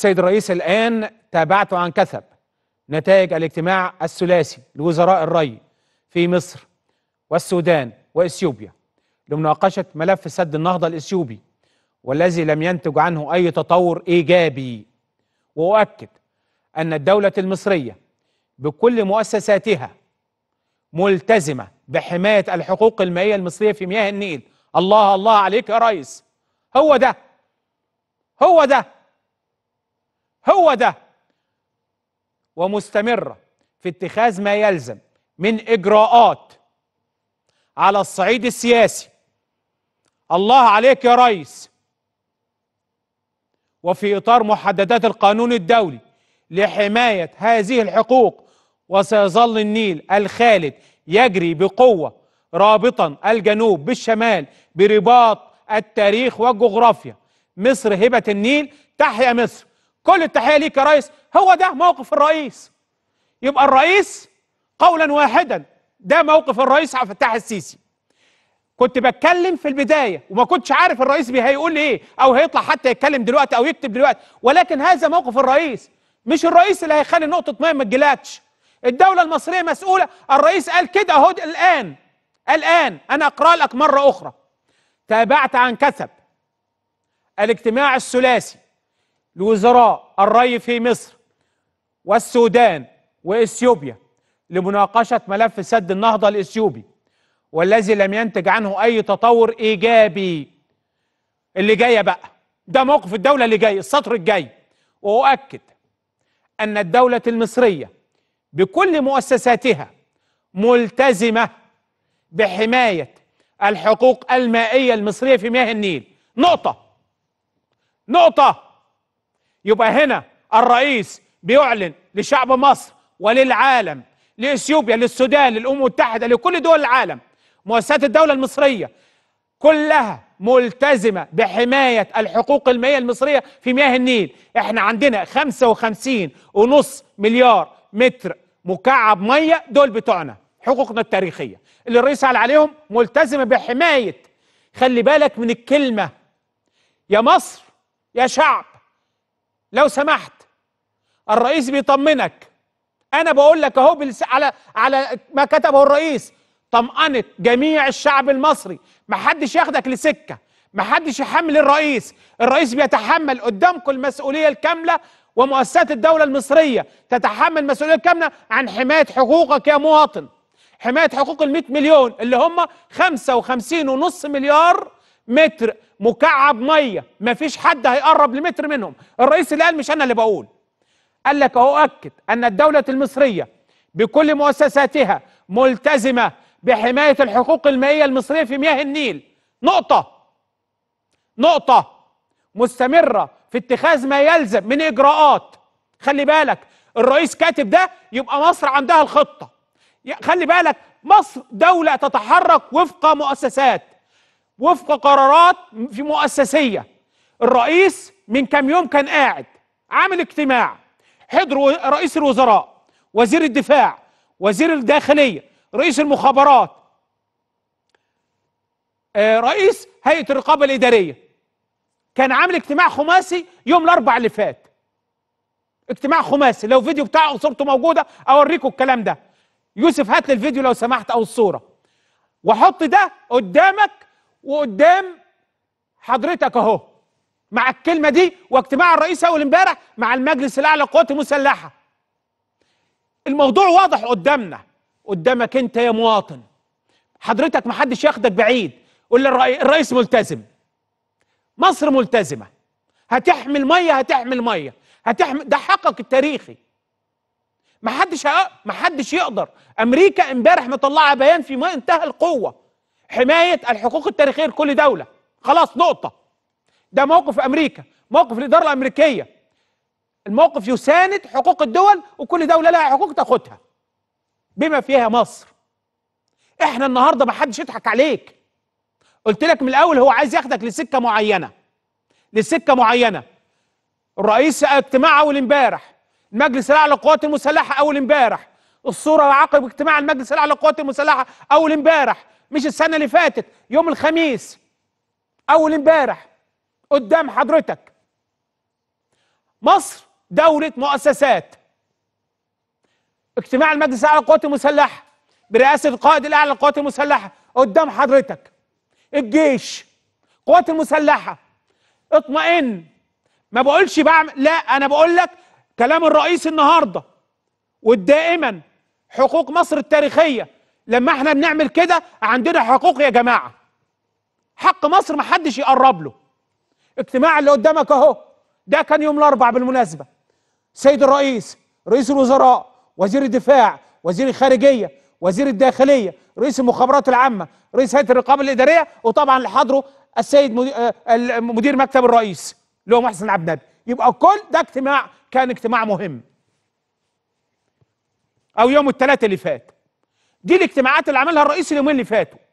السيد الرئيس الآن تابعت عن كثب نتائج الاجتماع الثلاثي لوزراء الري في مصر والسودان وإثيوبيا لمناقشة ملف سد النهضة الإثيوبي والذي لم ينتج عنه أي تطور إيجابي وأؤكد أن الدولة المصرية بكل مؤسساتها ملتزمة بحماية الحقوق المائية المصرية في مياه النيل الله الله عليك يا ريس هو ده هو ده هو ده ومستمرة في اتخاذ ما يلزم من إجراءات على الصعيد السياسي الله عليك يا ريس وفي إطار محددات القانون الدولي لحماية هذه الحقوق وسيظل النيل الخالد يجري بقوة رابطا الجنوب بالشمال برباط التاريخ والجغرافيا مصر هبة النيل تحيا مصر كل التحيه ليك يا ريس هو ده موقف الرئيس يبقى الرئيس قولا واحدا ده موقف الرئيس عبد الفتاح السيسي كنت بتكلم في البدايه وما كنتش عارف الرئيس هيقول ايه او هيطلع حتى يتكلم دلوقتي او يكتب دلوقتي ولكن هذا موقف الرئيس مش الرئيس اللي هيخلي نقطه ميه ما تجيلكش الدوله المصريه مسؤوله الرئيس قال كده اهو الان الان انا اقرا لك مره اخرى تابعت عن كثب الاجتماع الثلاثي لوزراء الري في مصر والسودان واثيوبيا لمناقشه ملف سد النهضه الاثيوبي والذي لم ينتج عنه اي تطور ايجابي اللي جايه بقى ده موقف الدوله اللي جاي السطر الجاي واؤكد ان الدوله المصريه بكل مؤسساتها ملتزمه بحمايه الحقوق المائيه المصريه في مياه النيل نقطه نقطه يبقى هنا الرئيس بيعلن لشعب مصر وللعالم لاثيوبيا للسودان للامم المتحده لكل دول العالم مؤسسات الدوله المصريه كلها ملتزمه بحمايه الحقوق المائيه المصريه في مياه النيل احنا عندنا 55 ونص مليار متر مكعب ميه دول بتوعنا حقوقنا التاريخيه اللي الرئيس قال عليهم ملتزمه بحمايه خلي بالك من الكلمه يا مصر يا شعب لو سمحت الرئيس بيطمنك انا بقول لك اهو على على ما كتبه الرئيس طمأنت جميع الشعب المصري محدش ياخدك لسكه محدش يحمل الرئيس الرئيس بيتحمل قدامكم المسؤوليه الكامله ومؤسسات الدوله المصريه تتحمل المسؤوليه الكامله عن حمايه حقوقك يا مواطن حمايه حقوق ال 100 مليون اللي هم 55.5 مليار متر مكعب ميه مفيش حد هيقرب لمتر منهم الرئيس اللي قال مش انا اللي بقول قال لك اهو اكد ان الدوله المصريه بكل مؤسساتها ملتزمه بحمايه الحقوق المائيه المصريه في مياه النيل نقطه نقطه مستمره في اتخاذ ما يلزم من اجراءات خلي بالك الرئيس كاتب ده يبقى مصر عندها الخطه خلي بالك مصر دوله تتحرك وفق مؤسسات وفق قرارات في مؤسسيه الرئيس من كام يوم كان قاعد عامل اجتماع حضر رئيس الوزراء وزير الدفاع وزير الداخليه رئيس المخابرات آه، رئيس هيئه الرقابه الاداريه كان عامل اجتماع خماسي يوم الاربع اللي فات اجتماع خماسي لو فيديو بتاعه وصورته موجوده اوريكم الكلام ده يوسف هات لي الفيديو لو سمحت او الصوره وحط ده قدامك وقدام حضرتك اهو مع الكلمه دي واجتماع الرئيس اول امبارح مع المجلس الاعلى للقوات المسلحه الموضوع واضح قدامنا قدامك انت يا مواطن حضرتك ما حدش ياخدك بعيد قول الرئيس ملتزم مصر ملتزمه هتحمل ميه هتحمل ميه هتحمل ده حقك التاريخي ما حدش ما حدش يقدر امريكا امبارح مطلعه بيان في منتهى القوه حمايه الحقوق التاريخيه لكل دوله خلاص نقطه ده موقف امريكا موقف الاداره الامريكيه الموقف يساند حقوق الدول وكل دوله لها حقوق تاخدها بما فيها مصر احنا النهارده محدش يضحك عليك قلت لك من الاول هو عايز ياخدك لسكه معينه لسكه معينه الرئيس اجتماع اول امبارح المجلس الاعلى للقوات المسلحه اول امبارح الصورة عقب اجتماع المجلس الأعلى للقوات المسلحة أول امبارح مش السنة اللي فاتت يوم الخميس أول امبارح قدام حضرتك مصر دولة مؤسسات اجتماع المجلس الأعلى للقوات المسلحة برئاسة القائد الأعلى للقوات المسلحة قدام حضرتك الجيش القوات المسلحة اطمئن ما بقولش بعمل لا أنا بقول لك كلام الرئيس النهارده ودائما حقوق مصر التاريخية لما احنا بنعمل كده عندنا حقوق يا جماعة حق مصر محدش يقرب له اجتماع اللي قدامك اهو ده كان يوم الاربعاء بالمناسبة سيد الرئيس رئيس الوزراء وزير الدفاع وزير الخارجية وزير الداخلية رئيس المخابرات العامة رئيس هيئة الرقابة الإدارية وطبعا اللي حضره السيد آه، مدير مكتب الرئيس اللي هو محسن عبد يبقى كل ده اجتماع كان اجتماع مهم او يوم الثلاثة اللي فات دي الاجتماعات اللي عملها الرئيس اليومين اللي فاتوا